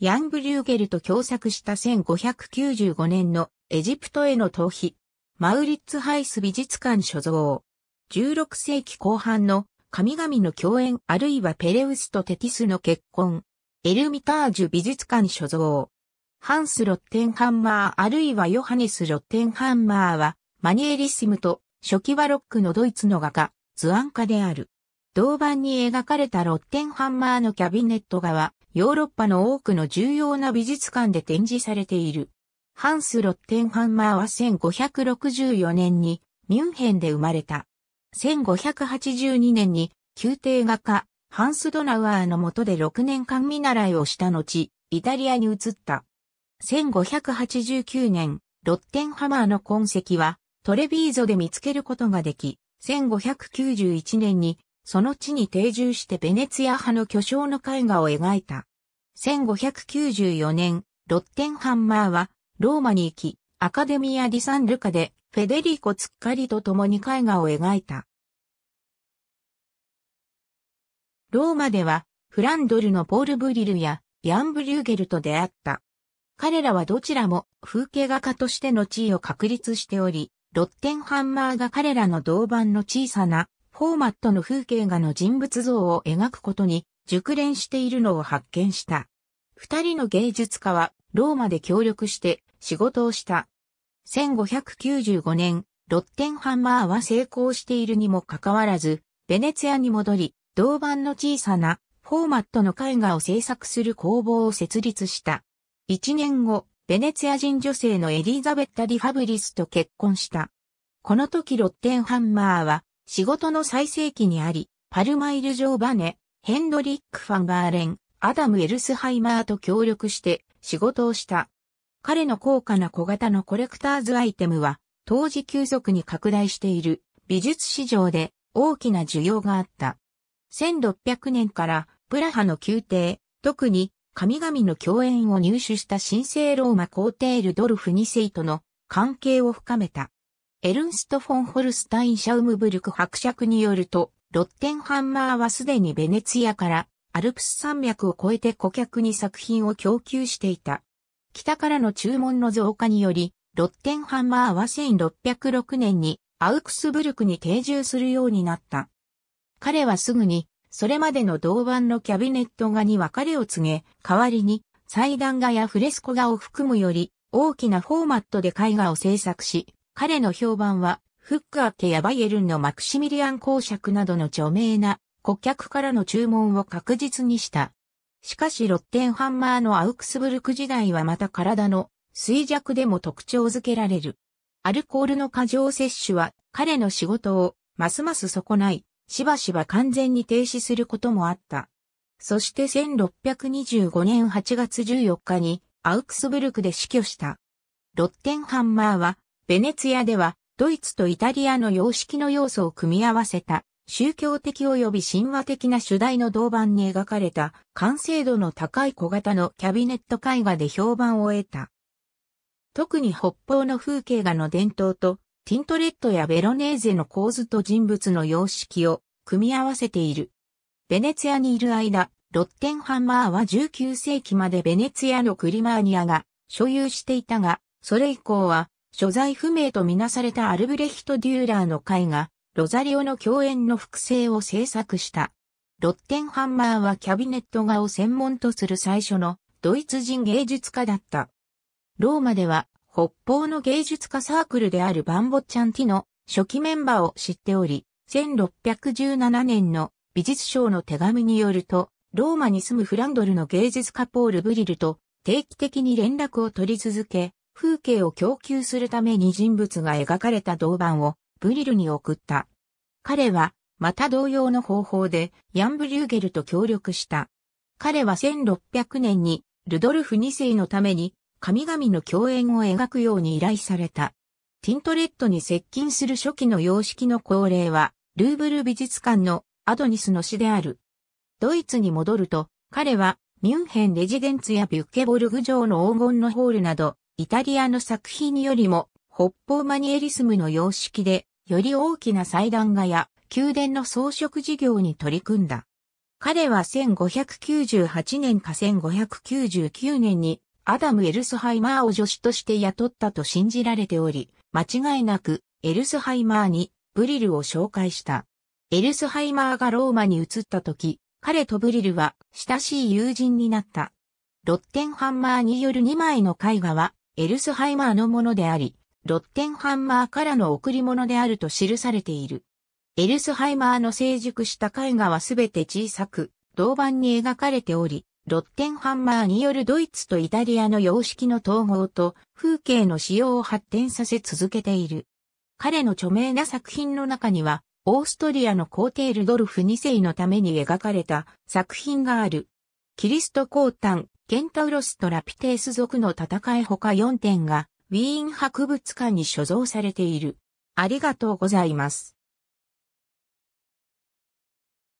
ヤン・ブリューゲルと共作した1595年のエジプトへの逃避、マウリッツハイス美術館所蔵。16世紀後半の神々の共演あるいはペレウスとテティスの結婚、エルミタージュ美術館所蔵。ハンス・ロッテンハンマーあるいはヨハネス・ロッテンハンマーはマニエリシムと初期ワロックのドイツの画家、図案家である。銅板に描かれたロッテンハンマーのキャビネット画は、ヨーロッパの多くの重要な美術館で展示されている。ハンス・ロッテンハンマーは1564年にミュンヘンで生まれた。1582年に宮廷画家ハンス・ドナウアーの下で6年間見習いをした後、イタリアに移った。1589年、ロッテンハマーの痕跡はトレビーゾで見つけることができ、1591年にその地に定住してベネツィア派の巨匠の絵画を描いた。1594年、ロッテンハンマーは、ローマに行き、アカデミア・ディ・サン・ルカで、フェデリコ・ツッカリと共に絵画を描いた。ローマでは、フランドルのポール・ブリルや、ヤン・ブリューゲルと出会った。彼らはどちらも風景画家としての地位を確立しており、ロッテンハンマーが彼らの銅板の小さなフォーマットの風景画の人物像を描くことに熟練しているのを発見した。二人の芸術家はローマで協力して仕事をした。1595年、ロッテンハンマーは成功しているにもかかわらず、ベネツィアに戻り、銅板の小さなフォーマットの絵画を制作する工房を設立した。一年後、ベネツィア人女性のエリザベッタ・ディ・ファブリスと結婚した。この時ロッテンハンマーは仕事の最盛期にあり、パルマイル・ジョーバネ、ヘンドリック・ファンバーレン、アダム・エルスハイマーと協力して仕事をした。彼の高価な小型のコレクターズアイテムは、当時急速に拡大している美術市場で大きな需要があった。1600年からプラハの宮廷、特に神々の共演を入手した神聖ローマ皇帝ルドルフ2世との関係を深めた。エルンスト・フォン・ホルスタイン・シャウムブルク伯爵によると、ロッテンハンマーはすでにベネツィアからアルプス山脈を越えて顧客に作品を供給していた。北からの注文の増加により、ロッテンハンマーは1606年にアウクスブルクに定住するようになった。彼はすぐに、それまでの銅板のキャビネット画に別れを告げ、代わりに祭壇画やフレスコ画を含むより大きなフォーマットで絵画を制作し、彼の評判はフッカーテやバイエルンのマクシミリアン公爵などの著名な顧客からの注文を確実にした。しかしロッテンハンマーのアウクスブルク時代はまた体の衰弱でも特徴づけられる。アルコールの過剰摂取は彼の仕事をますます損ない、しばしば完全に停止することもあった。そして1625年8月14日にアウクスブルクで死去した。ロッテンハンマーはベネツィアではドイツとイタリアの様式の要素を組み合わせた、宗教的及び神話的な主題の銅板に描かれた、完成度の高い小型のキャビネット絵画で評判を得た。特に北方の風景画の伝統と、ティントレットやベロネーゼの構図と人物の様式を組み合わせている。ベネツィアにいる間、ロッテンハンマーは19世紀までベネツィアのクリマーニアが所有していたが、それ以降は所在不明とみなされたアルブレヒト・デューラーの会が、ロザリオの共演の複製を制作した。ロッテンハンマーはキャビネット画を専門とする最初のドイツ人芸術家だった。ローマでは北方の芸術家サークルであるバンボッチャンティの初期メンバーを知っており、1617年の美術賞の手紙によると、ローマに住むフランドルの芸術家ポール・ブリルと定期的に連絡を取り続け、風景を供給するために人物が描かれた銅板をブリルに送った。彼は、また同様の方法で、ヤンブリューゲルと協力した。彼は1600年に、ルドルフ2世のために、神々の共演を描くように依頼された。ティントレットに接近する初期の様式の恒例は、ルーブル美術館のアドニスの詩である。ドイツに戻ると、彼はミュンヘンレジデンツやビュッケボルグ城の黄金のホールなど、イタリアの作品よりも北方マニエリスムの様式で、より大きな祭壇画や宮殿の装飾事業に取り組んだ。彼は1598年か1599年にアダム・エルスハイマーを助手として雇ったと信じられており、間違いなくエルスハイマーにブリルを紹介した。エルスハイマーがローマに移った時、彼とブリルは親しい友人になった。ロッテンハンマーによる2枚の絵画はエルスハイマーのものであり、ロッテンハンマーからの贈り物であると記されている。エルスハイマーの成熟した絵画はすべて小さく、銅板に描かれており、ロッテンハンマーによるドイツとイタリアの様式の統合と風景の使用を発展させ続けている。彼の著名な作品の中には、オーストリアの皇帝ルドルフ2世のために描かれた作品がある。キリスト降誕、ケンタウロスとラピテース族の戦いほか4点がウィーン博物館に所蔵されている。ありがとうございます。